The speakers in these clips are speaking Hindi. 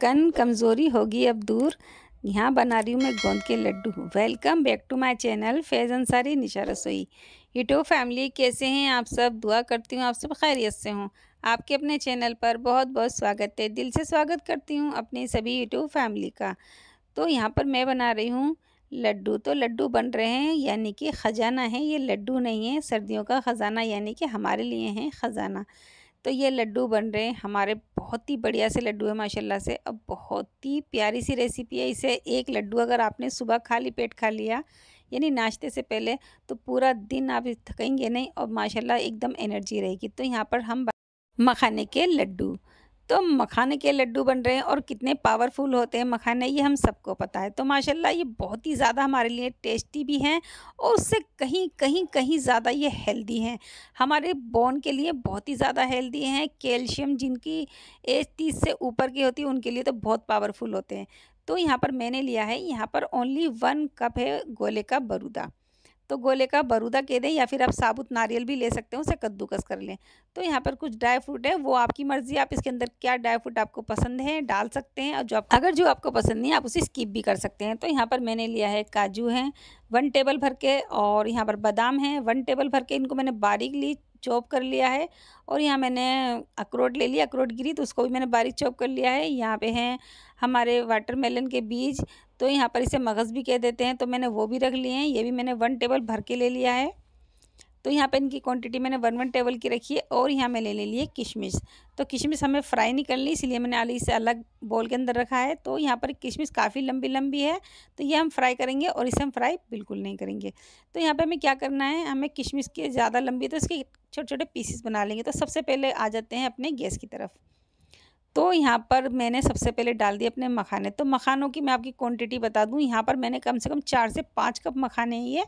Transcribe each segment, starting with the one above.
कन कमज़ोरी होगी अब दूर यहाँ बना रही हूँ मैं गोंद के लड्डू welcome back to my channel Faiz Ansari Nisha Rasoi हिटो फैमिली कैसे हैं आप सब दुआ करती हूँ आप सब खैरियत से हों आपके अपने चैनल पर बहुत बहुत स्वागत है दिल से स्वागत करती हूँ अपनी सभी हिटो फैमिली का तो यहाँ पर मैं बना रही हूँ लड्डू तो लड्डू बन रहे हैं यानी कि ख़जाना है ये लड्डू नहीं है सर्दियों का ख़जाना यानी कि हमारे लिए हैं ख़जाना तो ये लड्डू बन रहे हैं हमारे बहुत ही बढ़िया से लड्डू है माशाल्लाह से अब बहुत ही प्यारी सी रेसिपी है इसे एक लड्डू अगर आपने सुबह खाली पेट खा लिया यानी नाश्ते से पहले तो पूरा दिन आप थकेंगे नहीं और माशाल्लाह एकदम एनर्जी रहेगी तो यहाँ पर हम मखाने के लड्डू तो मखाने के लड्डू बन रहे हैं और कितने पावरफुल होते हैं मखाने ये हम सबको पता है तो माशाल्लाह ये बहुत ही ज़्यादा हमारे लिए टेस्टी भी हैं और उससे कहीं कहीं कहीं ज़्यादा ये हेल्दी हैं हमारे बोन के लिए बहुत ही ज़्यादा हेल्दी हैं कैल्शियम जिनकी एज तीस से ऊपर की होती है उनके लिए तो बहुत पावरफुल होते हैं तो यहाँ पर मैंने लिया है यहाँ पर ओनली वन कप है गोले का बरूदा तो गोले का बरूदा कह दें या फिर आप साबुत नारियल भी ले सकते हैं उसे कद्दूकस कर लें तो यहाँ पर कुछ ड्राई फ्रूट है वो आपकी मर्ज़ी आप इसके अंदर क्या ड्राई फ्रूट आपको पसंद है डाल सकते हैं और जो आप अगर जो आपको पसंद नहीं है आप उसे स्किप भी कर सकते हैं तो यहाँ पर मैंने लिया है काजू हैं वन टेबल भर के और यहाँ पर बादाम हैं वन टेबल भर के इनको मैंने बारीक ली चॉप कर लिया है और यहाँ मैंने अखरोट ले लिया अखरोट गिरी तो उसको भी मैंने बारीक चॉप कर लिया है यहाँ पे हैं हमारे वाटरमेलन के बीज तो यहाँ पर इसे मगज़ भी कह देते हैं तो मैंने वो भी रख लिए हैं ये भी मैंने वन टेबल भर के ले लिया है तो यहाँ पर इनकी क्वान्टिटी मैंने वन वन टेबल की रखी है और यहाँ मैंने ले लिए किशमिश तो किशमिश हमें फ्राई नहीं करनी इसलिए मैंने आलू इसे अलग बोल के अंदर रखा है तो यहाँ पर किशमिश काफ़ी लंबी लंबी है तो ये हम फ्राई करेंगे और इसे हम फ्राई बिल्कुल नहीं करेंगे तो यहाँ पे हमें क्या करना है हमें किशमिश के ज़्यादा लंबी तो इसके छोटे छोटे पीसीस बना लेंगे तो सबसे पहले आ जाते हैं अपने गैस की तरफ तो यहाँ पर मैंने सबसे पहले डाल दिए अपने मखाने तो मखानों की मैं आपकी क्वांटिटी बता दूँ यहाँ पर मैंने कम से कम चार से पाँच कप मखाने ही है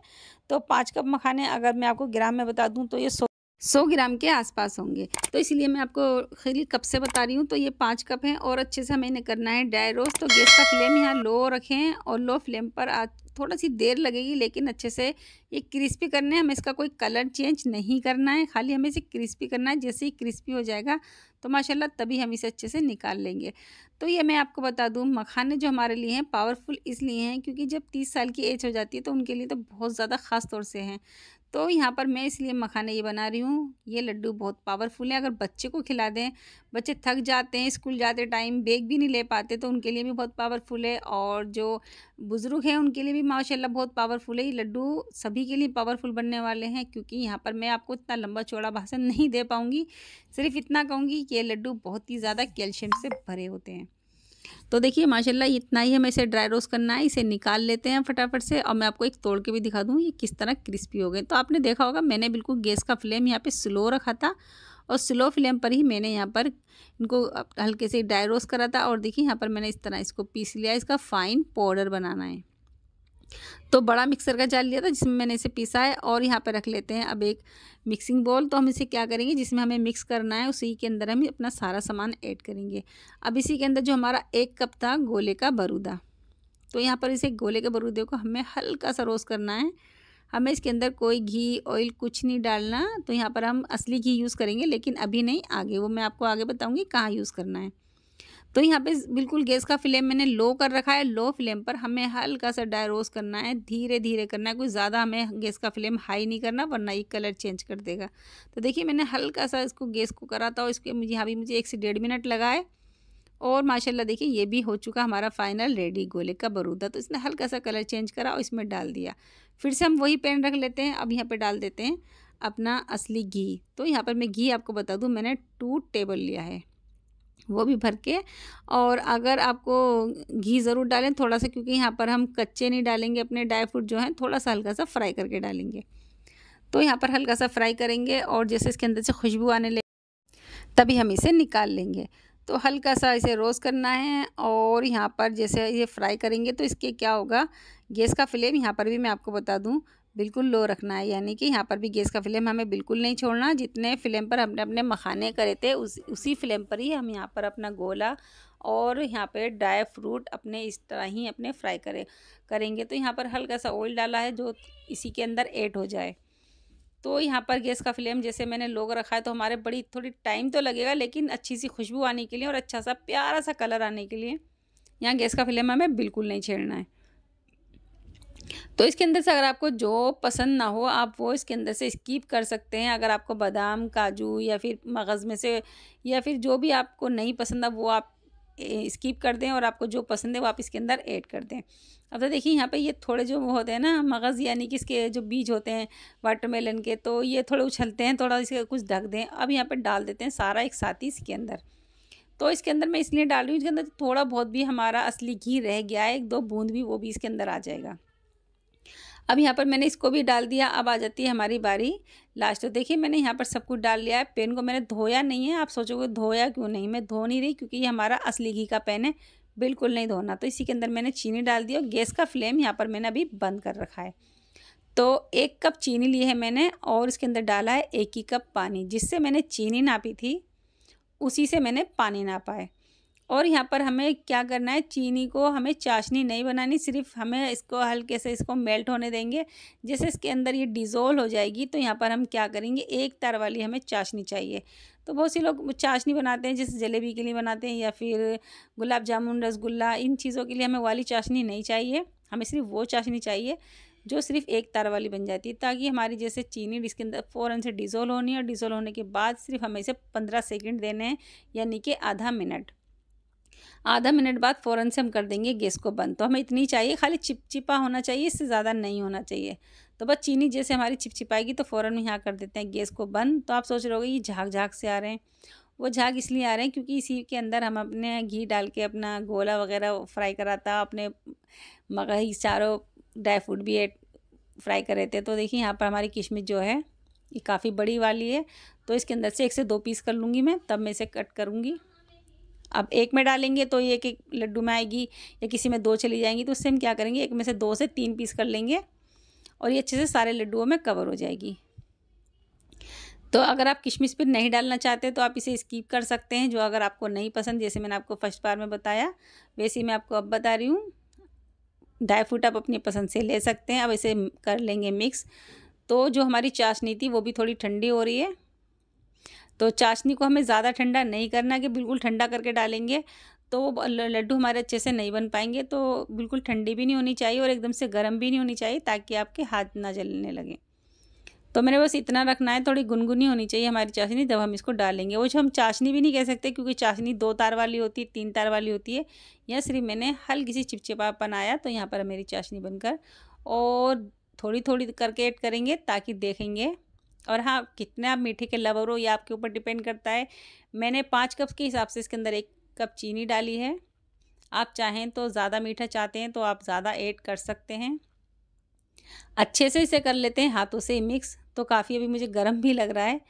तो पाँच कप मखाने अगर मैं आपको ग्राम में बता दूँ तो ये सौ सौ ग्राम के आसपास होंगे तो इसलिए मैं आपको खली कप से बता रही हूँ तो ये पाँच कप हैं और अच्छे से हमें करना है ड्राई रोस्ट तो गैस का फ्लेम यहाँ लो रखें और लो फ्लेम पर आज थोड़ा सी देर लगेगी लेकिन अच्छे से ये क्रिस्पी करने हमें इसका कोई कलर चेंज नहीं करना है खाली हमें इसे क्रिस्पी करना है जैसे ही क्रिस्पी हो जाएगा तो माशाल्लाह तभी हम इसे अच्छे से निकाल लेंगे तो ये मैं आपको बता दूँ मखाने जो हमारे लिए हैं पावरफुल इसलिए हैं क्योंकि जब तीस साल की एज हो जाती है तो उनके लिए तो बहुत ज़्यादा ख़ास तौर से हैं तो यहाँ पर मैं इसलिए मखाने ये बना रही हूँ ये लड्डू बहुत पावरफुल हैं अगर बच्चे को खिला दें बच्चे थक जाते हैं स्कूल जाते टाइम बेग भी नहीं ले पाते तो उनके लिए भी बहुत पावरफुल है और जो बुज़ुर्ग हैं उनके लिए भी माशाल्लाह बहुत पावरफुल है ये लड्डू सभी के लिए पावरफुल बनने वाले हैं क्योंकि यहाँ पर मैं आपको इतना लंबा चौड़ा भाषण नहीं दे पाऊँगी सिर्फ इतना कहूँगी कि ये लड्डू बहुत ही ज़्यादा कैल्शियम से भरे होते हैं तो देखिए माशाल्लाह इतना ही हमें इसे ड्राई रोस्ट करना है इसे निकाल लेते हैं फटाफट से और मैं आपको एक तोड़ के भी दिखा दूँ ये किस तरह क्रिस्पी हो गए तो आपने देखा होगा मैंने बिल्कुल गैस का फ्लेम यहाँ पर स्लो रखा था और स्लो फ्लेम पर ही मैंने यहाँ पर इनको हल्के से डाई रोस्ट करा था और देखिए यहाँ पर मैंने इस तरह इसको पीस लिया इसका फाइन पाउडर बनाना है तो बड़ा मिक्सर का जाल लिया था जिसमें मैंने इसे पीसा है और यहाँ पर रख लेते हैं अब एक मिक्सिंग बॉल तो हम इसे क्या करेंगे जिसमें हमें मिक्स करना है उसी के अंदर हम अपना सारा सामान ऐड करेंगे अब इसी के अंदर जो हमारा एक कप था गोले का बरूदा तो यहाँ पर इसे गोले के बरूदे को हमें हल्का सा रोस्ट करना है हमें इसके अंदर कोई घी ऑयल कुछ नहीं डालना तो यहाँ पर हम असली घी यूज़ करेंगे लेकिन अभी नहीं आगे वो मैं आपको आगे बताऊँगी कहाँ यूज़ करना है तो यहाँ पे बिल्कुल गैस का फ्लेम मैंने लो कर रखा है लो फ्लेम पर हमें हल्का सा डाई रोस्ट करना है धीरे धीरे करना है कुछ ज़्यादा हमें गैस का फ्लेम हाई नहीं करना वरना ये कलर चेंज कर देगा तो देखिए मैंने हल्का सा इसको गैस को करा था और इसके मुझे यहाँ भी मुझे एक से डेढ़ मिनट लगा है और माशाल्लाह देखिए ये भी हो चुका हमारा फाइनल रेडी गोले का बरूदा तो इसने हल्का सा कलर चेंज करा और इसमें डाल दिया फिर से हम वही पेन रख लेते हैं अब यहाँ पे डाल देते हैं अपना असली घी तो यहाँ पर मैं घी आपको बता दूँ मैंने टू टेबल लिया है वो भी भर के और अगर आपको घी ज़रूर डालें थोड़ा सा क्योंकि यहाँ पर हम कच्चे नहीं डालेंगे अपने ड्राई फ्रूट जो हैं थोड़ा सा हल्का सा फ्राई करके डालेंगे तो यहाँ पर हल्का सा फ्राई करेंगे और जैसे इसके अंदर से खुशबू आने लगे तभी हम इसे निकाल लेंगे तो हल्का सा इसे रोस्ट करना है और यहाँ पर जैसे ये फ्राई करेंगे तो इसके क्या होगा गैस का फ्लेम यहाँ पर भी मैं आपको बता दूँ बिल्कुल लो रखना है यानी कि यहाँ पर भी गैस का फ्लेम हमें बिल्कुल नहीं छोड़ना जितने फ्लेम पर हमने अपने मखाने करे थे उस उसी फ्लेम पर ही हम यहाँ पर अपना गोला और यहाँ पर ड्राई फ्रूट अपने इस तरह ही अपने फ्राई करें करेंगे तो यहाँ पर हल्का सा ऑयल डाला है जो इसी के अंदर ऐड हो जाए तो यहाँ पर गैस का फ्लेम जैसे मैंने लोग रखा है तो हमारे बड़ी थोड़ी टाइम तो लगेगा लेकिन अच्छी सी खुशबू आने के लिए और अच्छा सा प्यारा सा कलर आने के लिए यहाँ गैस का फ्लेम हमें बिल्कुल नहीं छेड़ना है तो इसके अंदर से अगर आपको जो पसंद ना हो आप वो इसके अंदर से स्कीप कर सकते हैं अगर आपको बादाम काजू या फिर मगज़ में से या फिर जो भी आपको नहीं पसंद है वो आप स्किप कर दें और आपको जो पसंद है वो आप इसके अंदर ऐड कर दें अब तो देखिए यहाँ पे ये थोड़े जो वो होते हैं ना मगज़ यानी कि इसके जो बीज होते हैं वाटरमेलन के तो ये थोड़े उछलते हैं थोड़ा इसका कुछ ढक दें अब यहाँ पे डाल देते हैं सारा एक साथ ही इसके अंदर तो इसके अंदर मैं इसलिए डाल रही हूँ इसके अंदर थोड़ा बहुत भी हमारा असली घी रह गया है एक दो बूंद भी वो भी इसके अंदर आ जाएगा अब यहाँ पर मैंने इसको भी डाल दिया अब आ जाती है हमारी बारी लास्ट तो देखिए मैंने यहाँ पर सब कुछ डाल लिया है पेन को मैंने धोया नहीं है आप सोचोगे धोया क्यों नहीं मैं धो नहीं रही क्योंकि ये हमारा असली घी का पेन है बिल्कुल नहीं धोना तो इसी के अंदर मैंने चीनी डाल दी और गैस का फ्लेम यहाँ पर मैंने अभी बंद कर रखा है तो एक कप चीनी ली है मैंने और इसके अंदर डाला है एक ही कप पानी जिससे मैंने चीनी नापी थी उसी से मैंने पानी नापा है और यहाँ पर हमें क्या करना है चीनी को हमें चाशनी नहीं बनानी सिर्फ हमें इसको हल्के से इसको मेल्ट होने देंगे जैसे इसके अंदर ये डिज़ोल्व हो जाएगी तो यहाँ पर हम क्या करेंगे एक तार वाली हमें चाशनी चाहिए तो बहुत से लोग चाशनी बनाते हैं जैसे जलेबी के लिए बनाते हैं या फिर गुलाब जामुन रसगुल्ला इन चीज़ों के लिए हमें वाली चाशनी नहीं चाहिए हमें सिर्फ वो चाशनी चाहिए जो सिर्फ एक तार वाली बन जाती है ताकि हमारी जैसे चीनी इसके अंदर फ़ौरन से डिज़ोल्व होनी है और डिज़ोल्व होने के बाद सिर्फ हमें इसे पंद्रह सेकेंड देने हैं यानी कि आधा मिनट आधा मिनट बाद फ़ौरन से हम कर देंगे गैस को बंद तो हमें इतनी चाहिए खाली चिपचिपा होना चाहिए इससे ज़्यादा नहीं होना चाहिए तो बस चीनी जैसे हमारी चिपचिपाएगी तो फ़ौर में यहाँ कर देते हैं गैस को बंद तो आप सोच रहे हो ये झाग झाग से आ रहे हैं वो झाग इसलिए आ रहे हैं क्योंकि इसी के अंदर हम अपने घी डाल के अपना गोला वगैरह फ्राई कराता अपने मगही चारों ड्राई फ्रूट भी फ्राई कर रहे थे तो देखिए यहाँ पर हमारी किशमिश जो है ये काफ़ी बड़ी वाली है तो इसके अंदर से एक से दो पीस कर लूँगी मैं तब मैं इसे कट करूँगी अब एक में डालेंगे तो ये कि लड्डू में आएगी या किसी में दो चली जाएंगी तो उससे हम क्या करेंगे एक में से दो से तीन पीस कर लेंगे और ये अच्छे से सारे लड्डुओं में कवर हो जाएगी तो अगर आप किशमिश पर नहीं डालना चाहते तो आप इसे स्कीप कर सकते हैं जो अगर आपको नहीं पसंद जैसे मैंने आपको फर्स्ट बार में बताया वैसे मैं आपको अब बता रही हूँ ड्राई फ्रूट आप अपनी पसंद से ले सकते हैं अब इसे कर लेंगे मिक्स तो जो हमारी चाशनी थी वो भी थोड़ी ठंडी हो रही है तो चाशनी को हमें ज़्यादा ठंडा नहीं करना कि बिल्कुल ठंडा करके डालेंगे तो वो लड्डू हमारे अच्छे से नहीं बन पाएंगे तो बिल्कुल ठंडी भी नहीं होनी चाहिए और एकदम से गर्म भी नहीं होनी चाहिए ताकि आपके हाथ ना जलने लगे तो मैंने बस इतना रखना है थोड़ी गुनगुनी होनी चाहिए हमारी चाशनी जब हम इसको डालेंगे वो जो हम चाशनी भी नहीं कह सकते क्योंकि चाशनी दो तार वाली होती है तीन तार वाली होती है या सिर्फ मैंने हल्की सी चिपचिपा बनाया तो यहाँ पर मेरी चाशनी बनकर और थोड़ी थोड़ी करके ऐड करेंगे ताकि देखेंगे और हाँ कितने आप मीठे के लवर हो ये आपके ऊपर डिपेंड करता है मैंने पाँच कप के हिसाब से इसके अंदर एक कप चीनी डाली है आप चाहें तो ज़्यादा मीठा चाहते हैं तो आप ज़्यादा ऐड कर सकते हैं अच्छे से इसे कर लेते हैं हाथों से मिक्स तो काफ़ी अभी मुझे गर्म भी लग रहा है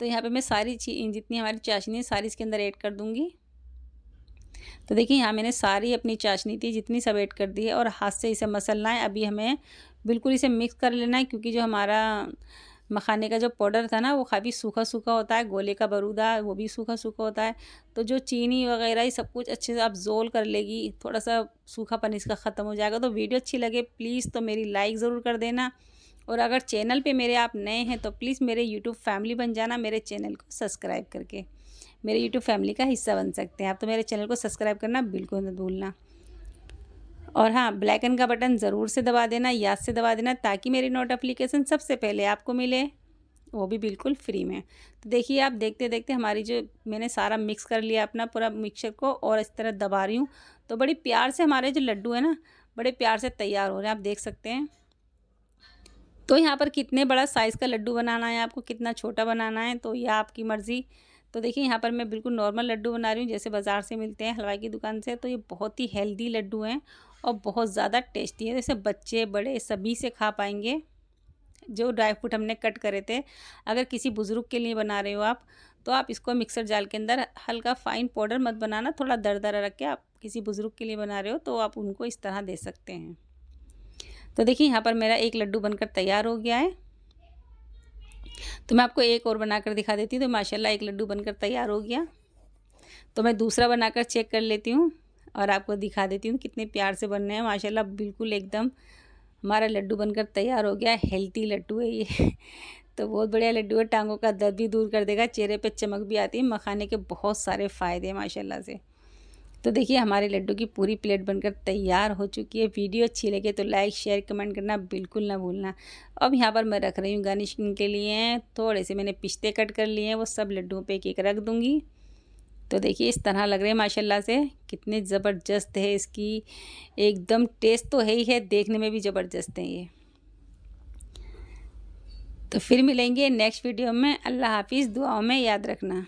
तो यहाँ पे मैं सारी ची जितनी हमारी चाशनी है सारी इसके अंदर ऐड कर दूँगी तो देखिए यहाँ मैंने सारी अपनी चाशनी थी जितनी सब ऐड कर दी है और हाथ से इसे मसलना है अभी हमें बिल्कुल इसे मिक्स कर लेना है क्योंकि जो हमारा मखाने का जो पाउडर था ना वो काफ़ी सूखा सूखा होता है गोले का बरूदा वो भी सूखा सूखा होता है तो जो चीनी वगैरह ये सब कुछ अच्छे से आप जोल कर लेगी थोड़ा सा सूखापन इसका ख़त्म हो जाएगा तो वीडियो अच्छी लगे प्लीज़ तो मेरी लाइक ज़रूर कर देना और अगर चैनल पे मेरे आप नए हैं तो प्लीज़ मेरे यूट्यूब फैमिली बन जाना मेरे चैनल को सब्सक्राइब करके मेरे यूट्यूब फैमिली का हिस्सा बन सकते हैं आप तो मेरे चैनल को सब्सक्राइब करना बिल्कुल मत भूलना और हाँ ब्लैकन का बटन ज़रूर से दबा देना याद से दबा देना ताकि मेरी नोट अप्लीकेशन सबसे पहले आपको मिले वो भी बिल्कुल फ्री में तो देखिए आप देखते देखते हमारी जो मैंने सारा मिक्स कर लिया अपना पूरा मिक्सर को और इस तरह दबा रही हूँ तो बड़ी प्यार से हमारे जो लड्डू हैं ना बड़े प्यार से तैयार हो रहे हैं आप देख सकते हैं तो यहाँ पर कितने बड़ा साइज़ का लड्डू बनाना है आपको कितना छोटा बनाना है तो यह आपकी मर्ज़ी तो देखिए यहाँ पर मैं बिल्कुल नॉर्मल लड्डू बना रही हूँ जैसे बाज़ार से मिलते हैं हलवाई की दुकान से तो ये बहुत ही हेल्दी लड्डू हैं और बहुत ज़्यादा टेस्टी है जैसे बच्चे बड़े सभी से खा पाएंगे जो ड्राई फ्रूट हमने कट करे थे अगर किसी बुज़ुर्ग के लिए बना रहे हो आप तो आप इसको मिक्सर जाल के अंदर हल्का फाइन पाउडर मत बनाना थोड़ा दर दरा रख के आप किसी बुज़ुर्ग के लिए बना रहे हो तो आप उनको इस तरह दे सकते हैं तो देखिए यहाँ पर मेरा एक लड्डू बनकर तैयार हो गया है तो मैं आपको एक और बनाकर दिखा देती हूँ तो माशाल्लाह एक लड्डू बनकर तैयार हो गया तो मैं दूसरा बनाकर चेक कर लेती हूँ और आपको दिखा देती हूँ कितने प्यार से बन रहे हैं माशाल्लाह बिल्कुल एकदम हमारा लड्डू बनकर तैयार हो गया हेल्थी लड्डू है ये तो बहुत बढ़िया लड्डू है टांगों का दर्द भी दूर कर देगा चेहरे पर चमक भी आती है मखाने के बहुत सारे फ़ायदे हैं माशाला से तो देखिए हमारे लड्डू की पूरी प्लेट बनकर तैयार हो चुकी है वीडियो अच्छी लगे तो लाइक शेयर कमेंट करना बिल्कुल ना भूलना अब यहाँ पर मैं रख रही हूँ गार्निशिंग के लिए थोड़े से मैंने पिस्ते कट कर लिए हैं वो सब लड्डुओं पे एक एक रख दूँगी तो देखिए इस तरह लग रहे हैं माशाल्लाह से कितने ज़बरदस्त है इसकी एकदम टेस्ट तो है ही है देखने में भी ज़बरदस्त है ये तो फिर मिलेंगे नेक्स्ट वीडियो में अल्लाह हाफिज़ दुआओं में याद रखना